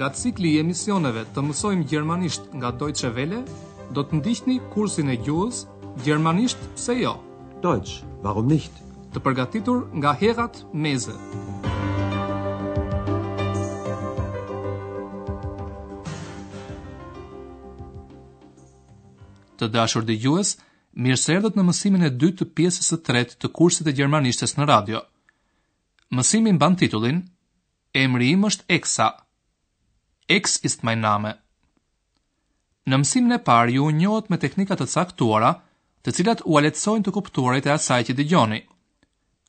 nga cikli i emisioneve të mësojmë gjermanisht nga Deutsche vele, do të ndihni kursin e gjuhës Gjermanisht se jo. Dojtës, warum nicht? Të përgatitur nga Herat Meze. Të dashur dhe gjuhës, mirë se erdhët në mësimin e dytë të pjesës së tretë të kursit e gjermanishtes në radio. Mësimin ban titullin, Emri im është Eksa. Eksa. X ist mein Name. Në mësimin e parë ju njohët me teknika të caktuara, të cilat u alecojnë të kuptuarit e asaj që dëgjoni.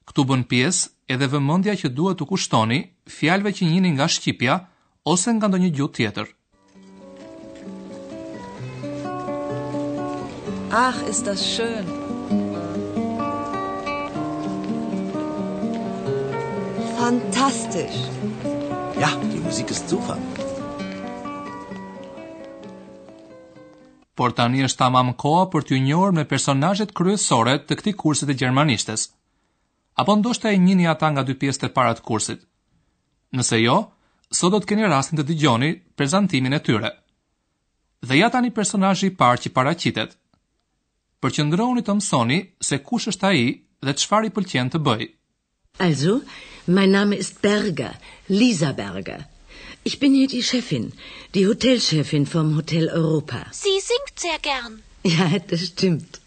Këtu bën pjesë edhe vëmëndja që duhet të kushtoni fjalëve që njini nga Shqipja ose nga ndonjë gjuhë tjetër. Ach, ist das schön. Fantastisch. Ja, die Musik ist super. Por tani është tamam koa për t'ju njërë me personazhet kryesore të këtij kursit të gjermanishtes. Apo ndoshta e njhini ata nga dy pjesët e para të kursit. Nëse jo, sot do të keni rastin të dëgjoni prezantimin e tyre. Dhe ja tani personazhi i parë që paraqitet. Përqendrohuni të mësoni se kush është ai dhe çfarë i pëlqen të bëjë. Also, mein Name ist Berger. Lisa Berger. Ich bin hier die Chefin, die Hotelchefin vom Hotel Europa. Sie singt sehr gern. Ja, das stimmt.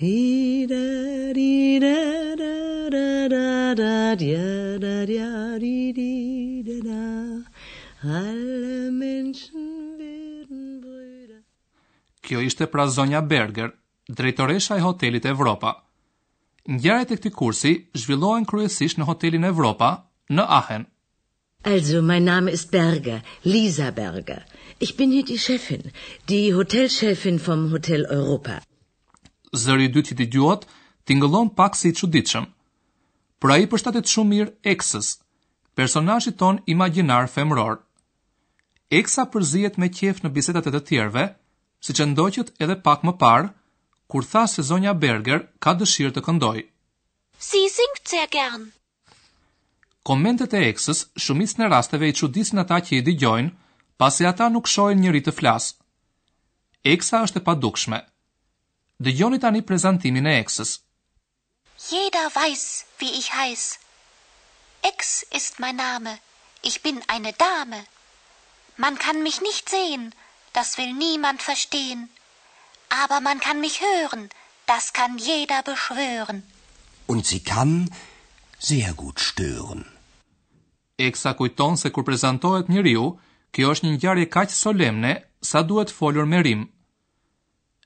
Di da da da da da ja da ri di de na Alle Menschen werden Brüder. Kjo ishte Pra zonja Berger, drejtoresha e Hotelit Evropa. Ngjarjet e këty kursi zhvillohen kryesisht në Hotelin Evropa në Ahen. Also, mein Name ist Berger, Lisa Berger. Ich bin hier die Chefin, die Hotelchefin vom Hotel Europa. Zëri i dytë i dëgjuat, tingëllon pak si pra i çuditshëm. Por ai përshtatet shumë mirë eksës, personazhit ton imagjinar femror. Eksa përzihet me qejf në bisedat e të tjerëve, siç e ndoqët edhe pak më parë, kur tha se zonja Berger ka dëshirë të këndojë. Sie singt sehr gern komentet e eksës shumis në rasteve i qudisin ata që i digjojnë, pasi ata nuk shojnë njëri të flasë. Eksa është e padukshme. Dëgjoni tani prezantimin e eksës. Jeda weiß, wie ich heiß. Eks ist mein Name. Ich bin eine Dame. Man kann mich nicht sehen. Das will niemand verstehen. Aber man kann mich hören. Das kann jeder beschwören. Und sie kann sehr gut stören. Eksa kujton se kur prezentohet njeriu, kjo është një ngjarje kaq solemne sa duhet folur me rim.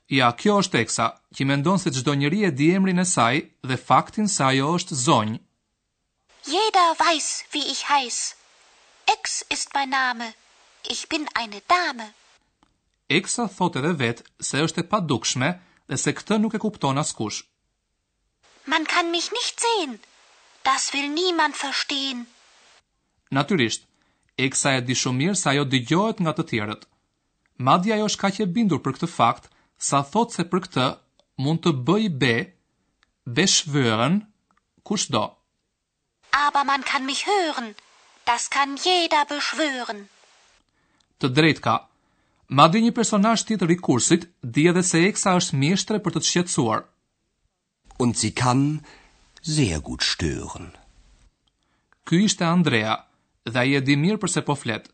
Ja, kjo është Eksa, që mendon se çdo një e di emrin e saj dhe faktin se ajo është zonjë. Jeder weiß, wie ich heiß. Ex ist mein Name. Ich bin eine Dame. Eksa thot edhe vet se është e padukshme dhe se këtë nuk e kupton askush. Man kann mich nicht sehen. Das will niemand verstehen. Natyrisht, Eksa e di shumë mirë se ajo dëgjohet nga të tjerët. Madje ajo është kaq e bindur për këtë fakt sa thot se për këtë mund të bëj shvërën, beschwören kushdo. Aber man kann mich hören. Das kann jeder beschwören. Të drejt ka. Madje një personazh tjetër i kursit di edhe se Eksa është mjeshtre për të të shqetësuar. Und sie kann sehr gut stören. Ky ishte Andrea dhe a e di mirë përse po fletë.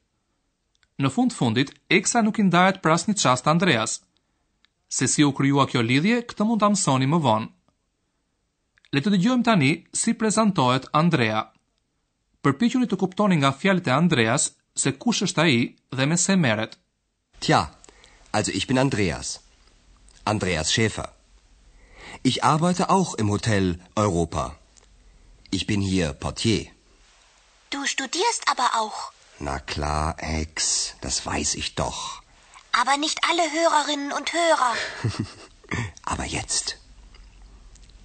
Në fund fundit, Eksa nuk i ndajet për një çast Andreas. Se si u krijua kjo lidhje, këtë mund ta mësoni më vonë. Le të dëgjojmë tani si prezantohet Andrea. Përpiquni të kuptoni nga fjalët e Andreas se kush është ai dhe me se merret. Tja, also ich bin Andreas. Andreas Schäfer. Ich arbeite auch im Hotel Europa. Ich bin hier Portier. Du studierst aber auch. Na klar, Ex, das weiß ich doch. Aber nicht alle Hörerinnen und Hörer. aber jetzt.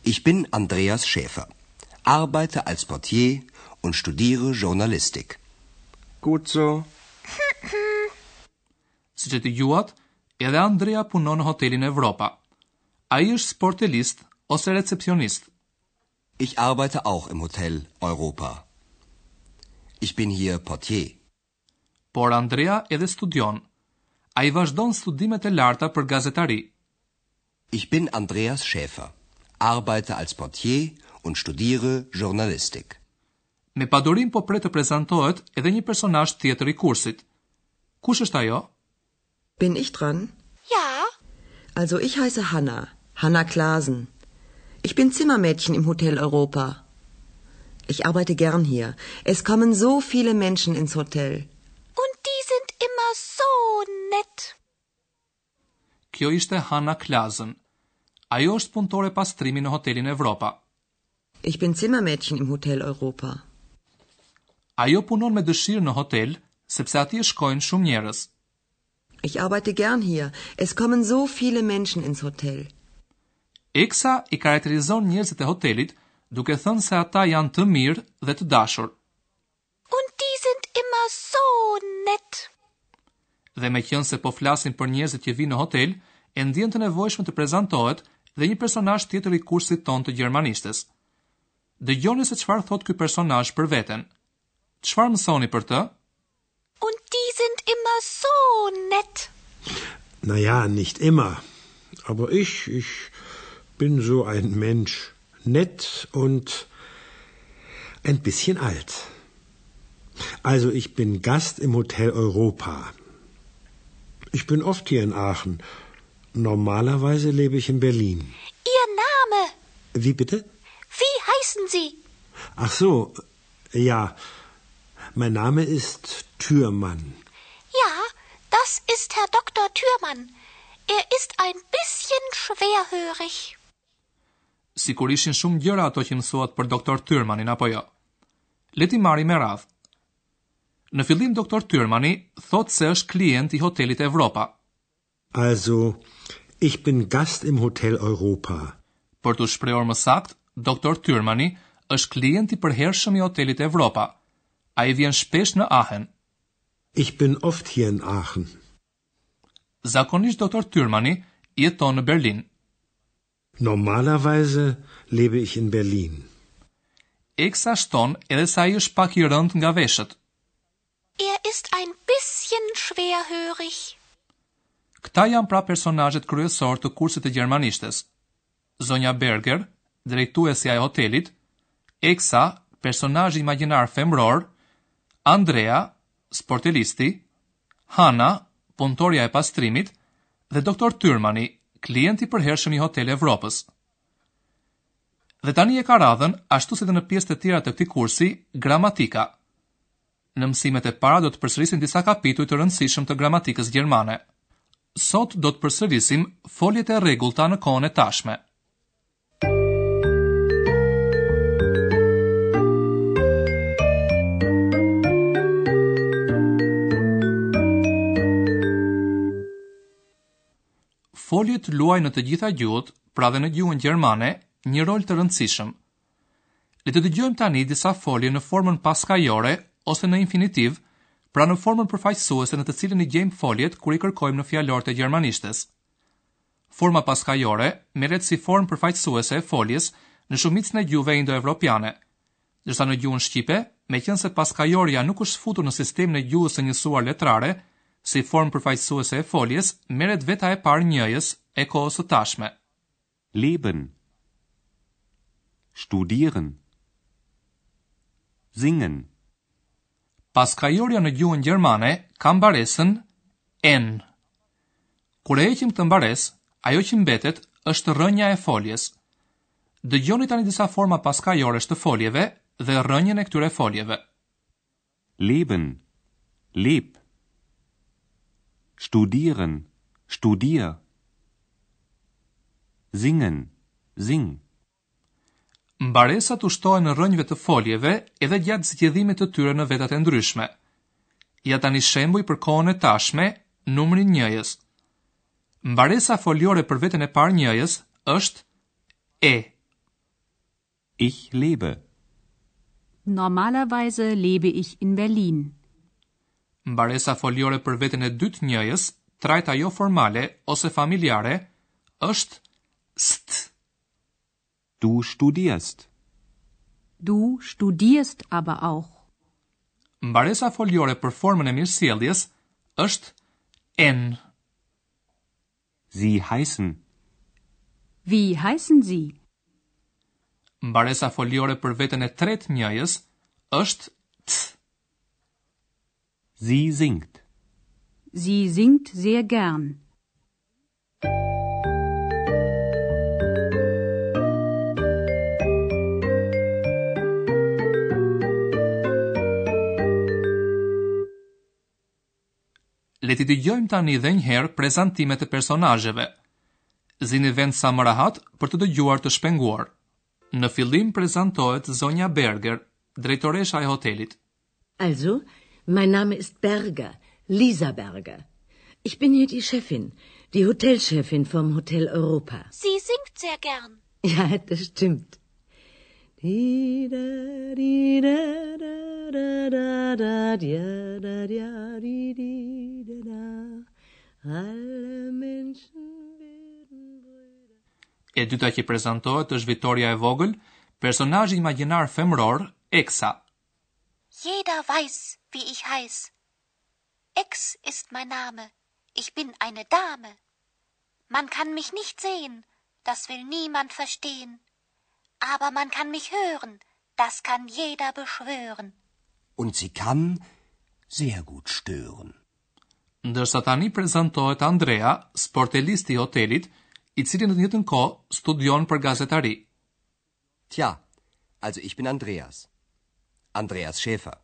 Ich bin Andreas Schäfer, arbeite als Portier und studiere Journalistik. Gut so. Siç juat, edhe Andrea punon në hotelin Europa. Ai është sportelist ose recepcionist. Ich arbeite auch im Hotel Europa. ich bin hier Portier. Por Andrea edhe studion. A i vazhdon studimet e larta për gazetari. Ich bin Andreas Schäfer, arbeite als Portier und studiere Journalistik. Me padurim po pre të prezentohet edhe një personaj tjetër i kursit. Kush është ajo? Bin ich dran? Ja. Also ich heiße Hanna, Hanna Klasen. Ich bin Zimmermädchen im Hotel Europa. Ja. Ich arbeite gern hier. Es kommen so viele Menschen ins Hotel. Und die sind immer so nett. Kjo ishte Hana Klasen. Ajo është punëtore pastrimi në Hotelin Evropa. Ich bin Zimmermädchen im Hotel Europa. Ajo punon me dëshirë në hotel sepse aty shkojnë shumë njerëz. Ich arbeite gern hier. Es kommen so viele Menschen ins Hotel. Eksa i karakterizon njerëzit e hotelit duke thënë se ata janë të mirë dhe të dashur. Und die sind immer so nett. Dhe me qënë se po flasin për njerëzit që vinë në hotel, e ndjen të nevojshme të prezentohet dhe një personash tjetër i kursit ton të gjermanistës. Dhe gjoni se qëfar thot këj personash për veten. Qëfar mësoni për të? Und die sind immer so nett. Na ja, nicht immer. Aber ich, ich bin so ein Mensch. nett und ein bisschen alt. Also ich bin Gast im Hotel Europa. Ich bin oft hier in Aachen. Normalerweise lebe ich in Berlin. Ihr Name? Wie bitte? Wie heißen Sie? Ach so, ja. Mein Name ist Türmann. Ja, das ist Herr Dr. Türmann. Er ist ein bisschen schwerhörig. si kur ishin shumë gjëra ato që mësuat për doktor Tyrmanin apo jo. Leti mari me radhë. Në fillim doktor Tyrmani thot se është klient i hotelit Europa. Also, ich bin Gast im Hotel Europa. Për të shprehur më sakt, doktor Tyrmani është klient i përhershëm i hotelit Europa. Ai vjen shpesh në Aachen. Ich bin oft hier in Aachen. Zakonisht doktor Tyrmani jeton në Berlin. Normalerweise lebe ich in Berlin. Eksa shton edhe sa i është pak i rënd nga veshët. Er ist ein bisschen schwerhörig. Këta janë pra personazhet kryesor të kursit të gjermanishtes. Zonja Berger, drejtuesja e hotelit, Eksa, personajë imagjinar femror, Andrea, sportelisti, Hana, puntorja e pastrimit dhe doktor Tyrmani, klient i përhershëm i Hotel Evropës. Dhe tani e ka radhën ashtu si dhe në pjesë të tjera të këtij kursi, gramatika. Në mësimet e para do të përsërisin disa kapituj të rëndësishëm të gramatikës gjermane. Sot do të përsërisim foljet e rregullta në kohën e tashme. foljet luaj në të gjitha gjuhët, pra dhe në gjuhën gjermane, një rol të rëndësishëm. Le të dëgjojmë tani disa folje në formën paskajore ose në infinitiv, pra në formën përfaqësuese në të cilën i gjejmë foljet kur i kërkojmë në fjalor të gjermanishtes. Forma paskajore merret si formë përfaqësuese e foljes në shumicën e gjuhëve indoevropiane. Dërsa në gjuhën shqipe, meqense paskajoria nuk është futur në sistemin e gjuhës së njësuar letrare, si formë përfaqësuese e foljes, merret veta e parë njëjës e kohës së tashme. Leben. Studieren. Singen. Pas në gjuhën gjermane, kam baresën en. Kur e heqim këtë mbares, ajo që mbetet është rënja e foljes. Dëgjoni tani disa forma paskajore të foljeve dhe rënjën e këtyre foljeve. Leben. Leben studieren studier singen sing mbaresat ushtohen në rrënjëve të foljeve edhe gjatë zgjedhimeve të tyre në vetat e ndryshme ja tani shembuj për kohën e tashme numrin 1 mbaresa foljore për veten e parë njëjës është e ich lebe normalerweise lebe ich in berlin mbaresa foliore për veten e dytë njëjës, trajta jo formale ose familjare, është st. Du studierst. Du studierst aber auch. Mbaresa foliore për formën e mirësjelljes është en. Sie heißen. Wie heißen Sie? Mbaresa foliore për veten e tretë njëjës është t. Sie singt. Sie singt sehr gern. Le të dëgjojmë tani edhe një herë prezantimet e personazheve. Zini vend sa më rahat për të dëgjuar të shpenguar. Në fillim prezantohet zonja Berger, drejtoresha e hotelit. Also, Mein Name ist Berger, Lisa Berger. Ich bin hier die Chefin, die Hotelchefin vom Hotel Europa. Sie singt sehr gern. Ja, das stimmt. Alle Menschen E dyta që prezentohet është Vitoria e Vogël, personazhi imagjinar femror Eksa. Jeder weiß, wie ich heiß. Ex ist mein Name. Ich bin eine Dame. Man kann mich nicht sehen, das will niemand verstehen. Aber man kann mich hören, das kann jeder beschwören. Und sie kann sehr gut stören. Ndërsa tani prezantohet Andrea, sportelisti i hotelit, i cili në të njëjtën kohë studion për gazetari. Tja, also ich bin Andreas. Andreas Schäfer.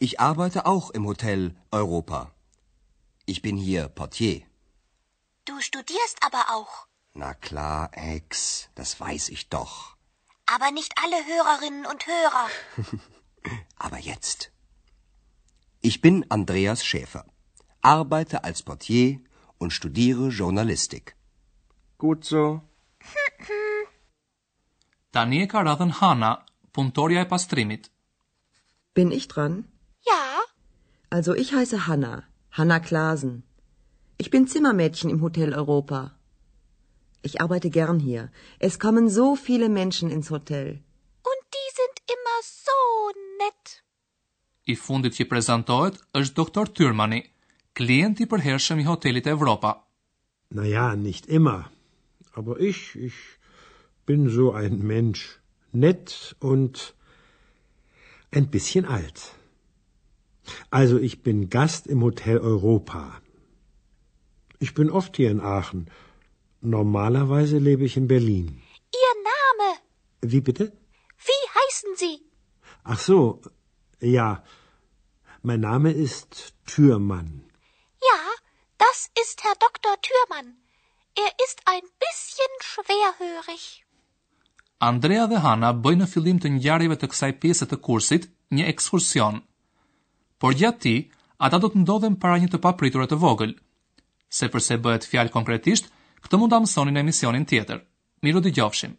Ich arbeite auch im Hotel Europa. Ich bin hier Portier. Du studierst aber auch. Na klar, Ex, das weiß ich doch. Aber nicht alle Hörerinnen und Hörer. aber jetzt. Ich bin Andreas Schäfer, arbeite als Portier und studiere Journalistik. Gut so. Daniel Karadan Hanna Puntoria e pastrimit. Bin ich dran? Ja. Also ich heiße Hanna, Hanna Klasen. Ich bin Zimmermädchen im Hotel Europa. Ich arbeite gern hier. Es kommen so viele Menschen ins Hotel. Und die sind immer so nett. I fundit që prezentohet është doktor Tyrmani, klient i përhershëm i hotelit Europa. Na ja, nicht immer. Aber ich, ich bin so ein Mensch. nett und ein bisschen alt. Also ich bin Gast im Hotel Europa. Ich bin oft hier in Aachen. Normalerweise lebe ich in Berlin. Ihr Name? Wie bitte? Wie heißen Sie? Ach so, ja. Mein Name ist Türmann. Ja, das ist Herr Dr. Türmann. Er ist ein bisschen schwerhörig. Andrea dhe Hana bëjnë në fillim të ngjarjeve të kësaj pjese të kursit një ekskursion. Por gjatë ata do të ndodhen para një të papriturë të vogël. Se përse bëhet fjalë konkretisht, këtë mund ta mësoni në emisionin tjetër. Miru dëgjofshim.